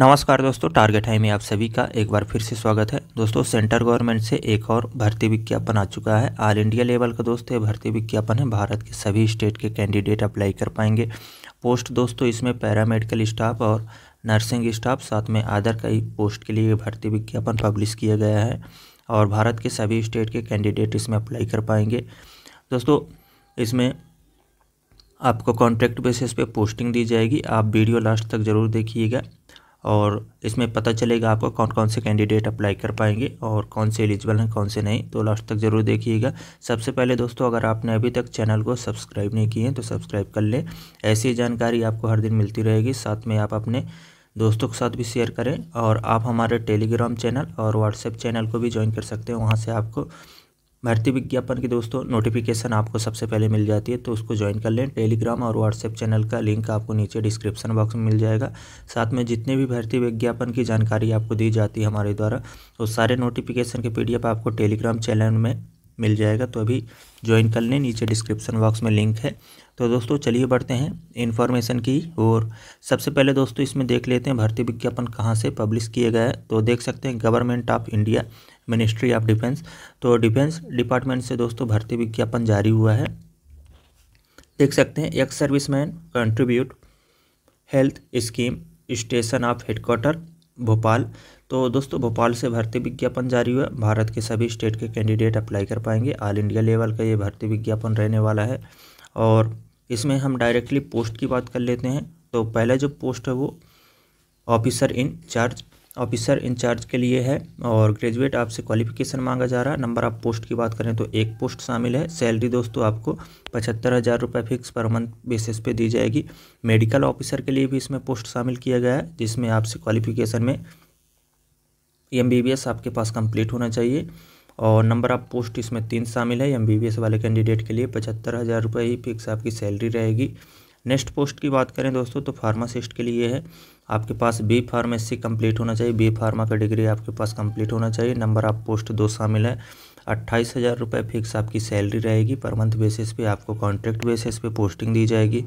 नमस्कार दोस्तों टारगेट है में आप सभी का एक बार फिर से स्वागत है दोस्तों सेंटर गवर्नमेंट से एक और भर्ती विज्ञापन आ चुका है ऑल इंडिया लेवल का दोस्तों ये भर्ती विज्ञापन है भारत के सभी स्टेट के कैंडिडेट अप्लाई कर पाएंगे पोस्ट दोस्तों इसमें पैरामेडिकल स्टाफ और नर्सिंग स्टाफ साथ में आदर कई पोस्ट के लिए भर्ती विज्ञापन पब्लिश किया गया है और भारत के सभी स्टेट के कैंडिडेट इसमें अप्लाई कर पाएंगे दोस्तों इसमें आपको कॉन्ट्रैक्ट बेसिस पे पोस्टिंग दी जाएगी आप वीडियो लास्ट तक ज़रूर देखिएगा और इसमें पता चलेगा आपको कौन कौन से कैंडिडेट अप्लाई कर पाएंगे और कौन से एलिजिबल हैं कौन से नहीं तो लास्ट तक ज़रूर देखिएगा सबसे पहले दोस्तों अगर आपने अभी तक चैनल को सब्सक्राइब नहीं किए हैं तो सब्सक्राइब कर लें ऐसी जानकारी आपको हर दिन मिलती रहेगी साथ में आप अपने दोस्तों के साथ भी शेयर करें और आप हमारे टेलीग्राम चैनल और व्हाट्सएप चैनल को भी ज्वाइन कर सकते हैं वहाँ से आपको भर्ती विज्ञापन की दोस्तों नोटिफिकेशन आपको सबसे पहले मिल जाती है तो उसको ज्वाइन कर लें टेलीग्राम और व्हाट्सएप चैनल का लिंक आपको नीचे डिस्क्रिप्शन बॉक्स में मिल जाएगा साथ में जितने भी भर्ती विज्ञापन की जानकारी आपको दी जाती है हमारे द्वारा तो सारे नोटिफिकेशन के पी आपको टेलीग्राम चैनल में मिल जाएगा तो अभी ज्वाइन कर लें नीचे डिस्क्रिप्शन बॉक्स में लिंक है तो दोस्तों चलिए बढ़ते हैं इन्फॉर्मेशन की और सबसे पहले दोस्तों इसमें देख लेते हैं भर्ती विज्ञापन कहाँ से पब्लिश किए गए तो देख सकते हैं government of India ministry of defence तो डिफेंस डिपार्टमेंट से दोस्तों भर्ती विज्ञापन जारी हुआ है देख सकते हैं ex service man contribute health scheme station of headquarter Bhopal तो दोस्तों भोपाल से भर्ती विज्ञापन जारी हुआ भारत के सभी स्टेट के कैंडिडेट अप्लाई कर पाएंगे ऑल इंडिया लेवल का ये भर्ती विज्ञापन रहने वाला है और इसमें हम डायरेक्टली पोस्ट की बात कर लेते हैं तो पहला जो पोस्ट है वो officer in charge officer in charge के लिए है और ग्रेजुएट आपसे क्वालिफिकेशन मांगा जा रहा है नंबर आप पोस्ट की बात करें तो एक पोस्ट शामिल है सैलरी दोस्तों आपको पचहत्तर हज़ार रुपये फिक्स पर मंथ बेसिस पे दी जाएगी मेडिकल ऑफिसर के लिए भी इसमें पोस्ट शामिल किया गया है जिसमें आपसे क्वालिफिकेशन में एम आपके पास कंप्लीट होना चाहिए और नंबर ऑफ पोस्ट इसमें तीन शामिल है एम वाले कैंडिडेट के लिए पचहत्तर हज़ार रुपये ही फिक्स आपकी सैलरी रहेगी नेक्स्ट पोस्ट की बात करें दोस्तों तो फार्मासिस्ट के लिए है आपके पास बी फार्मेसी कंप्लीट होना चाहिए बी फार्मा का डिग्री आपके पास कंप्लीट होना चाहिए नंबर आप पोस्ट दो शामिल है अट्ठाईस हज़ार रुपये फिक्स आपकी सैलरी रहेगी पर मंथ बेसिस पे आपको कॉन्ट्रैक्ट बेसिस पे पोस्टिंग दी जाएगी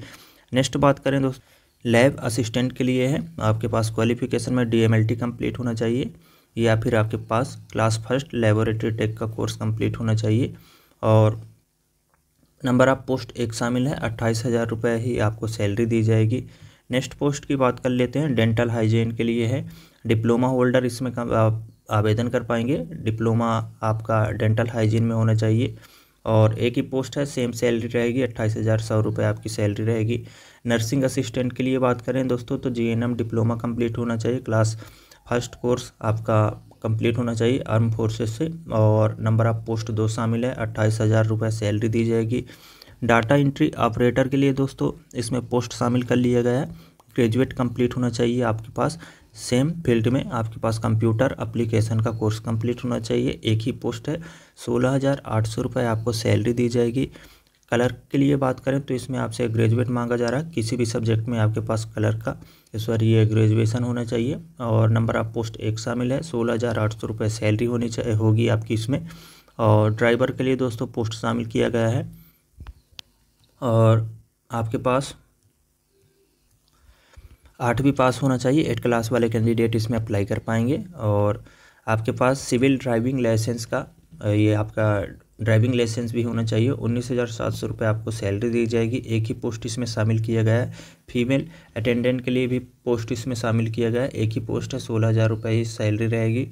नेक्स्ट बात करें दोस्त लैब असिस्टेंट के लिए है आपके पास क्वालिफिकेशन में टी कंप्लीट होना चाहिए या फिर आपके पास क्लास फर्स्ट लेबोरेटरी टेक का कोर्स कम्प्लीट होना चाहिए और नंबर ऑफ़ पोस्ट एक शामिल है अट्ठाईस हज़ार रुपये ही आपको सैलरी दी जाएगी नेक्स्ट पोस्ट की बात कर लेते हैं डेंटल हाइजीन के लिए है डिप्लोमा होल्डर इसमें आप आवेदन कर पाएंगे डिप्लोमा आपका डेंटल हाइजीन में होना चाहिए और एक ही पोस्ट है सेम सैलरी रहेगी अट्ठाईस हज़ार सौ रुपये आपकी सैलरी रहेगी नर्सिंग असिस्टेंट के लिए बात करें दोस्तों तो जीएनएम डिप्लोमा कंप्लीट होना चाहिए क्लास फर्स्ट कोर्स आपका कंप्लीट होना चाहिए आर्म फोर्सेस से और नंबर ऑफ पोस्ट दो शामिल है अट्ठाईस हज़ार रुपये सैलरी दी जाएगी डाटा एंट्री ऑपरेटर के लिए दोस्तों इसमें पोस्ट शामिल कर लिया गया है ग्रेजुएट कंप्लीट होना चाहिए आपके पास सेम फील्ड में आपके पास कंप्यूटर अप्लीकेशन का कोर्स कंप्लीट होना चाहिए एक ही पोस्ट है सोलह हज़ार आठ सौ रुपये आपको सैलरी दी जाएगी कलर के लिए बात करें तो इसमें आपसे ग्रेजुएट मांगा जा रहा है किसी भी सब्जेक्ट में आपके पास कलर का सॉरी ये ग्रेजुएशन होना चाहिए और नंबर आप पोस्ट एक शामिल है सोलह हज़ार आठ सौ रुपये सैलरी होनी चाहिए होगी आपकी इसमें और ड्राइवर के लिए दोस्तों पोस्ट शामिल किया गया है और आपके पास आठवीं पास होना चाहिए एट क्लास वाले कैंडिडेट इसमें अप्लाई कर पाएंगे और आपके पास सिविल ड्राइविंग लाइसेंस का ये आपका ड्राइविंग लाइसेंस भी होना चाहिए उन्नीस हज़ार सात सौ रुपये आपको सैलरी दी जाएगी एक ही पोस्ट इसमें शामिल किया गया है फीमेल अटेंडेंट के लिए भी पोस्ट इसमें शामिल किया गया है एक ही पोस्ट है सोलह हज़ार रुपये ही सैलरी रहेगी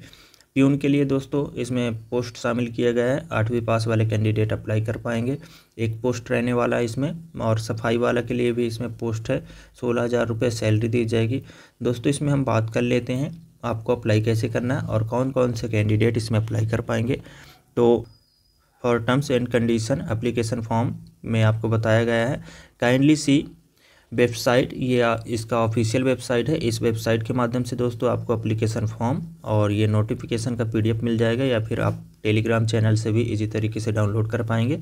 प्यून के लिए दोस्तों इसमें पोस्ट शामिल किया गया है आठवीं पास वाले कैंडिडेट अप्लाई कर पाएंगे एक पोस्ट रहने वाला है इसमें और सफाई वाला के लिए भी इसमें पोस्ट है सोलह हज़ार रुपये सैलरी दी जाएगी दोस्तों इसमें हम बात कर लेते हैं आपको अप्लाई कैसे करना है और कौन कौन से कैंडिडेट इसमें अप्लाई कर पाएंगे तो for terms and condition application form में आपको बताया गया है काइंडली सी वेबसाइट ये इसका ऑफिशियल वेबसाइट है इस वेबसाइट के माध्यम से दोस्तों आपको अप्लीकेशन फॉर्म और ये नोटिफिकेशन का पीडीएफ मिल जाएगा या फिर आप टेलीग्राम चैनल से भी इसी तरीके से डाउनलोड कर पाएंगे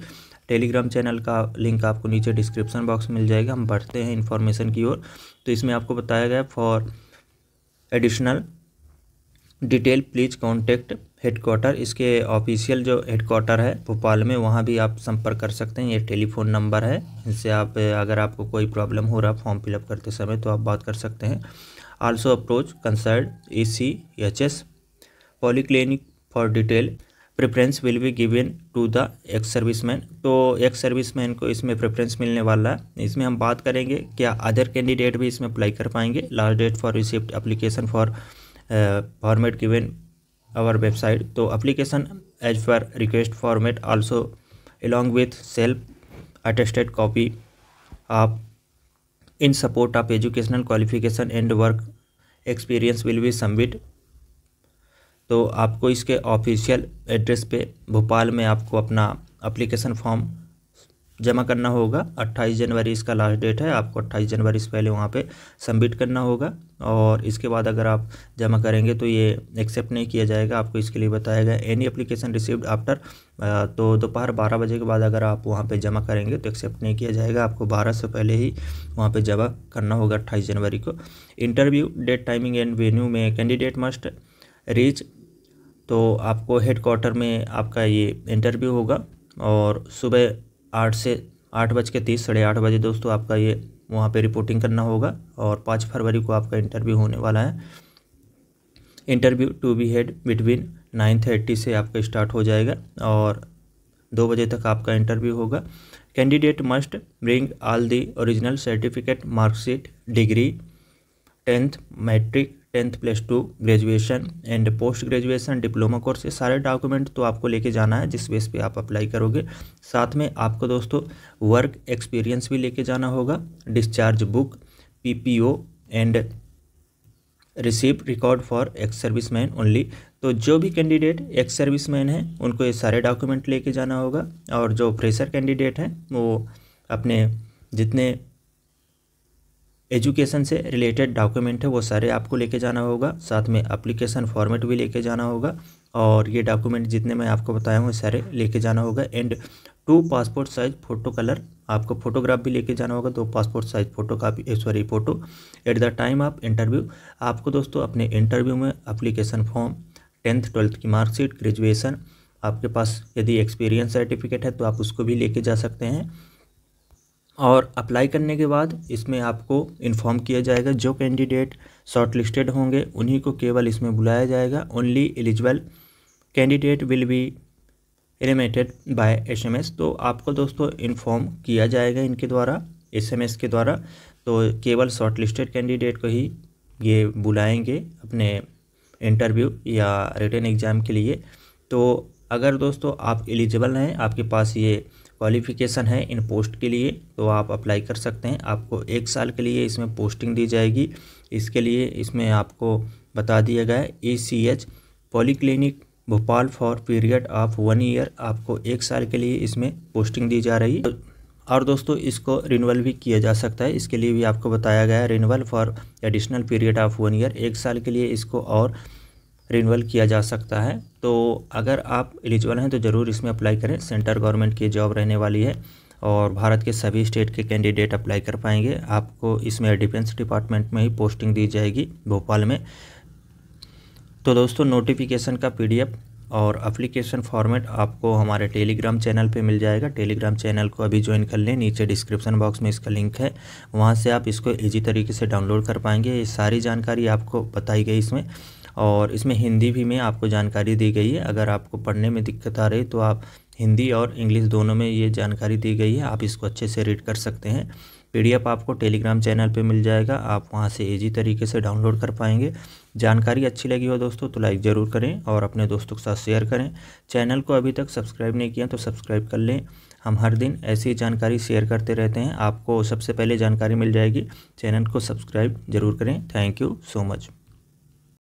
टेलीग्राम चैनल का लिंक आपको नीचे डिस्क्रिप्शन बॉक्स मिल जाएगा हम बढ़ते हैं इन्फॉर्मेशन की ओर तो इसमें आपको बताया गया for additional detail please contact headquarter इसके ऑफिशियल जो हेडकोार्टर है भोपाल में वहाँ भी आप संपर्क कर सकते हैं ये टेलीफोन नंबर है इनसे आप अगर आपको कोई प्रॉब्लम हो रहा फॉर्म फिलअप करते समय तो आप बात कर सकते हैं also approach concerned A C H S polyclinic for detail preference will be given to the ex service man तो एक्स सर्विस मैन को इसमें प्रेफरेंस मिलने वाला है इसमें हम बात करेंगे क्या अदर कैंडिडेट भी इसमें अप्लाई कर पाएंगे last date for receipt application for format given our website तो application as per request format also along with self attested copy आप in support of educational qualification and work experience will be submit तो आपको इसके official address पे भोपाल में आपको अपना application form जमा करना होगा 28 जनवरी इसका लास्ट डेट है आपको 28 जनवरी से पहले वहाँ पे सबमिट करना होगा और इसके बाद अगर आप जमा करेंगे तो ये एक्सेप्ट नहीं किया जाएगा आपको इसके लिए बताया गया एनी एप्लीकेशन रिसीव्ड आफ्टर तो दोपहर बारह बजे के बाद अगर आप वहाँ पे जमा करेंगे तो एक्सेप्ट नहीं किया जाएगा आपको बारह से पहले ही वहाँ पे जमा करना होगा अट्ठाईस जनवरी को interview date timing and venue में कैंडिडेट मस्ट रीच तो आपको हेड क्वार्टर में आपका ये इंटरव्यू होगा और सुबह आठ से आठ बज के तीस साढ़े आठ बजे दोस्तों आपका ये वहाँ पे रिपोर्टिंग करना होगा और पाँच फरवरी को आपका इंटरव्यू होने वाला है interview to be held between nine thirty से आपका स्टार्ट हो जाएगा और दो बजे तक आपका इंटरव्यू होगा candidate must bring all the original certificate marksheet degree tenth matric tenth plus two graduation and post graduation diploma course ये सारे डॉक्यूमेंट तो आपको लेके जाना है जिस बेस पे आप अप्लाई करोगे साथ में आपको दोस्तों वर्क एक्सपीरियंस भी लेके जाना होगा discharge book PPO and receive record for ex service man only तो जो भी कैंडिडेट एक्स सर्विस मैन है उनको ये सारे डॉक्यूमेंट लेके जाना होगा और जो फ्रेशर कैंडिडेट हैं वो अपने जितने एजुकेशन से रिलेटेड डॉक्यूमेंट है वो सारे आपको लेके जाना होगा साथ में अप्लीकेशन फॉर्मेट भी लेके जाना होगा और ये डॉक्यूमेंट जितने मैं आपको बताया हूँ सारे लेके जाना होगा and two passport size photo colour आपको फोटोग्राफ भी लेके जाना होगा दो passport size photo copy sorry photo at the time आप इंटरव्यू आपको दोस्तों अपने इंटरव्यू में अप्लीकेशन फॉर्म टेंथ ट्वेल्थ की मार्कशीट ग्रेजुएसन आपके पास यदि एक्सपीरियंस सर्टिफिकेट है तो आप उसको भी लेके जा सकते हैं और अप्लाई करने के बाद इसमें आपको इन्फॉर्म किया जाएगा जो कैंडिडेट शॉर्टलिस्टेड होंगे उन्हीं को केवल इसमें बुलाया जाएगा only eligible candidate will be eliminated by SMS तो आपको दोस्तों इन्फॉर्म किया जाएगा इनके द्वारा एसएमएस के द्वारा तो केवल शॉर्टलिस्टेड कैंडिडेट को ही ये बुलाएंगे अपने इंटरव्यू या रिटर्न एग्ज़ाम के लिए तो अगर दोस्तों आप एलिजिबल हैं आपके पास ये क्वालिफ़िकेशन है इन पोस्ट के लिए तो आप अप्लाई कर सकते हैं आपको एक साल के लिए इसमें पोस्टिंग दी जाएगी इसके लिए इसमें आपको बता दिया गया है A C H polyclinic Bhopal for period of one year आपको एक साल के लिए इसमें पोस्टिंग दी जा रही है और दोस्तों इसको रिनवल भी किया जा सकता है इसके लिए भी आपको बताया गया है renewal for additional period of one year एक साल के लिए इसको और रिन्यूअल किया जा सकता है तो अगर आप एलिजिबल हैं तो ज़रूर इसमें अप्लाई करें सेंटर गवर्नमेंट की जॉब रहने वाली है और भारत के सभी स्टेट के कैंडिडेट अप्लाई कर पाएंगे आपको इसमें डिफेंस डिपार्टमेंट में ही पोस्टिंग दी जाएगी भोपाल में तो दोस्तों नोटिफिकेशन का पी और अप्लीकेशन फॉर्मेट आपको हमारे टेलीग्राम चैनल पे मिल जाएगा टेलीग्राम चैनल को अभी ज्वाइन कर लें नीचे डिस्क्रिप्शन बॉक्स में इसका लिंक है वहाँ से आप इसको इजी तरीके से डाउनलोड कर पाएंगे ये सारी जानकारी आपको बताई गई इसमें और इसमें हिंदी भी में आपको जानकारी दी गई है अगर आपको पढ़ने में दिक्कत आ रही तो आप हिंदी और इंग्लिश दोनों में ये जानकारी दी गई है आप इसको अच्छे से रीड कर सकते हैं पी आपको टेलीग्राम चैनल पर मिल जाएगा आप वहाँ से ईजी तरीके से डाउनलोड कर पाएंगे जानकारी अच्छी लगी हो दोस्तों तो लाइक ज़रूर करें और अपने दोस्तों के साथ शेयर करें चैनल को अभी तक सब्सक्राइब नहीं किया तो सब्सक्राइब कर लें हम हर दिन ऐसी जानकारी शेयर करते रहते हैं आपको सबसे पहले जानकारी मिल जाएगी चैनल को सब्सक्राइब ज़रूर करें थैंक यू सो मच